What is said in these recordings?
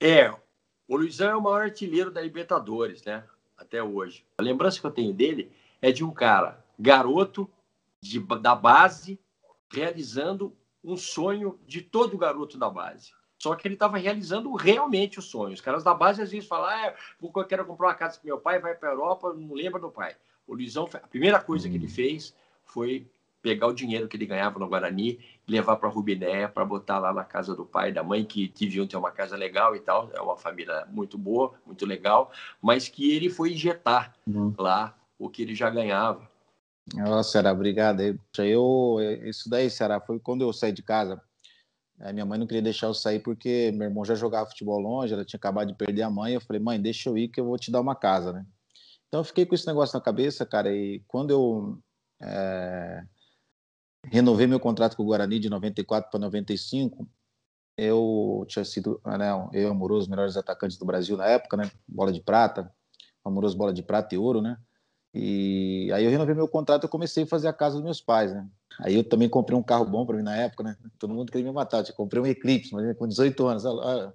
É, o Luizão é o maior artilheiro da Libertadores, né? Até hoje. A lembrança que eu tenho dele é de um cara, garoto de, da base, realizando um sonho de todo garoto da base. Só que ele estava realizando realmente o sonho. Os caras da base às vezes falam: ah, eu quero comprar uma casa com meu pai, vai para a Europa, não lembra do pai. O Luizão, a primeira coisa que ele uhum. fez foi pegar o dinheiro que ele ganhava no Guarani levar para Rubinéia para botar lá na casa do pai e da mãe, que deviam ter é uma casa legal e tal, é uma família muito boa, muito legal, mas que ele foi injetar uhum. lá o que ele já ganhava. Nossa, era Sara, obrigado. Eu, isso daí, Sara, foi quando eu saí de casa. É, minha mãe não queria deixar eu sair porque meu irmão já jogava futebol longe, ela tinha acabado de perder a mãe. Eu falei, mãe, deixa eu ir que eu vou te dar uma casa, né? Então eu fiquei com esse negócio na cabeça, cara. E quando eu é renovei meu contrato com o Guarani de 94 para 95. Eu tinha sido, né, eu e Amoroso, os melhores atacantes do Brasil na época, né? Bola de prata, Amoroso bola de prata e ouro, né? E aí eu renovei meu contrato e comecei a fazer a casa dos meus pais, né? Aí eu também comprei um carro bom para mim na época, né? Todo mundo queria me matar. Eu comprei um Eclipse, mas com 18 anos, olha,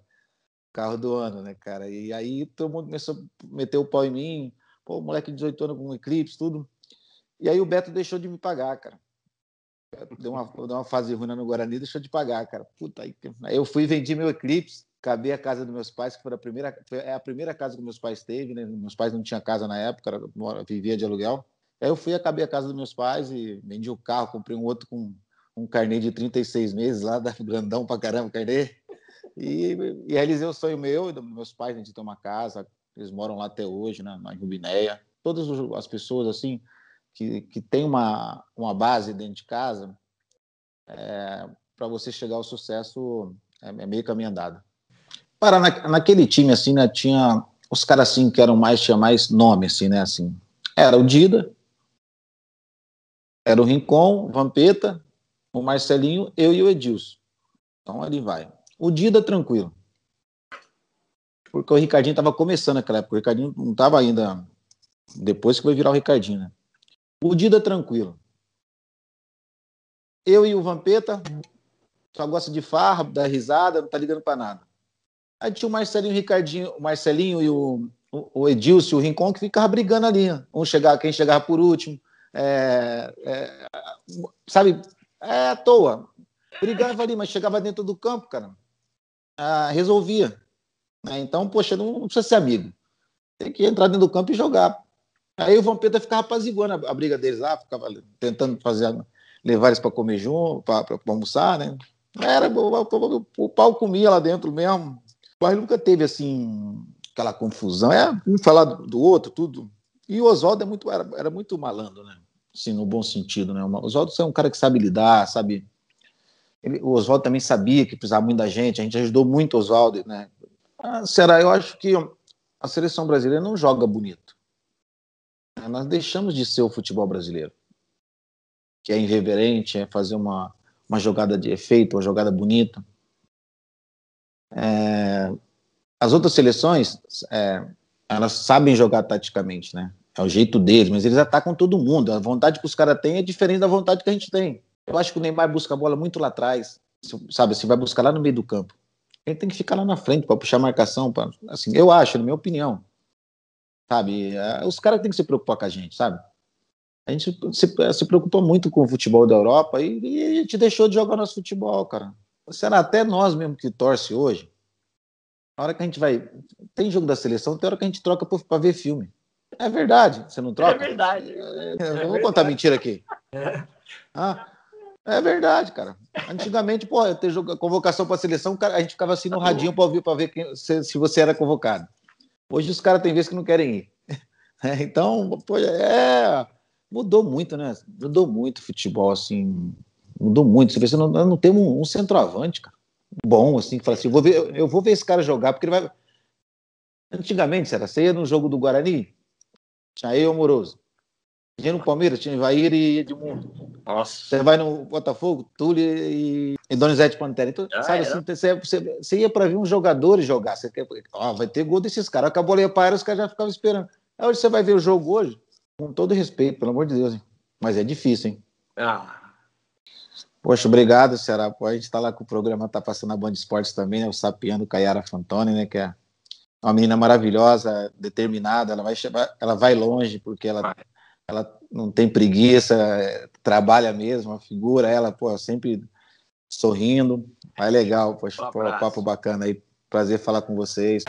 carro do ano, né, cara? E aí todo mundo começou a meter o pau em mim. Pô, moleque de 18 anos com um Eclipse, tudo. E aí o Beto deixou de me pagar, cara. Deu uma, deu uma fase ruim no Guarani, deixou de pagar, cara. Puta aí. eu fui e vendi meu Eclipse, acabei a casa dos meus pais, que foi a primeira, foi é a primeira casa que meus pais teve, né? Meus pais não tinham casa na época, era, vivia de aluguel. Aí eu fui, acabei a casa dos meus pais e vendi o carro, comprei um outro com um carnê de 36 meses lá, da grandão pra caramba, carnê. E, e realizei é o sonho meu e dos meus pais, a né, gente tem uma casa, eles moram lá até hoje, né, na Rubinéia. Todas as pessoas, assim, que, que tem uma, uma base dentro de casa, é, para você chegar ao sucesso é, é meio caminho andado. Para na, naquele time assim, né, tinha os caras assim que eram mais tinha mais nome assim, né, assim. Era o Dida, era o Rincon, Vampeta, o Marcelinho, eu e o Edilson. Então ali vai. O Dida tranquilo. Porque o Ricardinho estava começando naquela época, o Ricardinho não estava ainda depois que foi virar o Ricardinho, né? O Dida é tranquilo. Eu e o Vampeta só gosta de farra, da risada, não tá ligando para nada. Aí tinha o Marcelinho, o Ricardinho, o Marcelinho e o, o Edilson, o Rincon, que ficavam brigando ali. Um chegar, quem chegava por último. É, é, sabe, é à toa. Brigava ali, mas chegava dentro do campo, cara. Ah, resolvia. Né? Então, poxa, não precisa ser amigo. Tem que entrar dentro do campo e jogar. Aí o Vampeta ficava apaziguando a, a briga deles lá, ficava tentando fazer, levar eles para comer junto, para almoçar, né? Era, o, o, pau comia lá dentro mesmo. Mas nunca teve, assim, aquela confusão. É um falar do outro, tudo. E o Oswaldo é muito, era, era muito malandro, né? Assim, no bom sentido, né? O Oswaldo é um cara que sabe lidar, sabe... Ele, o Oswaldo também sabia que precisava muito da gente, a gente ajudou muito o Oswaldo, né? Ah, será, eu acho que a seleção brasileira não joga bonito nós deixamos de ser o futebol brasileiro, que é irreverente, é fazer uma, uma jogada de efeito, uma jogada bonita. É, as outras seleções, é, elas sabem jogar taticamente, né? É o jeito deles, mas eles atacam todo mundo. A vontade que os caras têm é diferente da vontade que a gente tem. Eu acho que o Neymar busca a bola muito lá atrás, sabe? se vai buscar lá no meio do campo. Ele tem que ficar lá na frente para puxar a marcação, pra, assim, eu acho, na minha opinião sabe? É, os caras têm que se preocupar com a gente, sabe? A gente se, se preocupa muito com o futebol da Europa e, e a gente deixou de jogar nosso futebol, cara. Será até nós mesmo que torce hoje? Na hora que a gente vai. Tem jogo da seleção, tem hora que a gente troca para ver filme. É verdade, você não troca? É verdade. É, é não vou verdade. contar mentira aqui. É. Ah, é verdade, cara. Antigamente, pô, ter jogo, convocação para seleção, a gente ficava assim no tá radinho para ouvir, para ver quem, se, se você era convocado. Hoje os caras têm vezes que não querem ir. É, então, pô, é, mudou muito, né? Mudou muito o futebol, assim. Mudou muito. Você vê, não, não temos um, centroavante, cara, bom, assim, que fala assim: eu vou, ver, eu, vou ver esse cara jogar, porque ele vai. Antigamente, será? Você ia no jogo do Guarani, tinha eu Amoroso. Tinha no Palmeiras, tinha Ivair e Edmundo. Nossa. Você vai no Botafogo, Túlio e, e Donizete Pantera. Então, sabe era. assim, você, você, você ia para ver uns jogadores jogar. Você, ó, vai ter gol desses caras. Acabou a bola ia para os caras já ficavam esperando. Aí é, você vai ver o jogo hoje, com todo respeito, pelo amor de Deus, hein? Mas é difícil, hein? Ah. Poxa, obrigado, Ceará. Pô, a gente está lá com o programa, tá passando a Band Esportes também, né? O Sapiano Caiara Fantoni, né? Que é uma menina maravilhosa, determinada, ela vai, ela vai longe, porque ela, vai. ela não tem preguiça, trabalha mesmo a figura, ela, pô, sempre sorrindo. Mas legal, poxa, um pô, papo bacana aí. Prazer falar com vocês.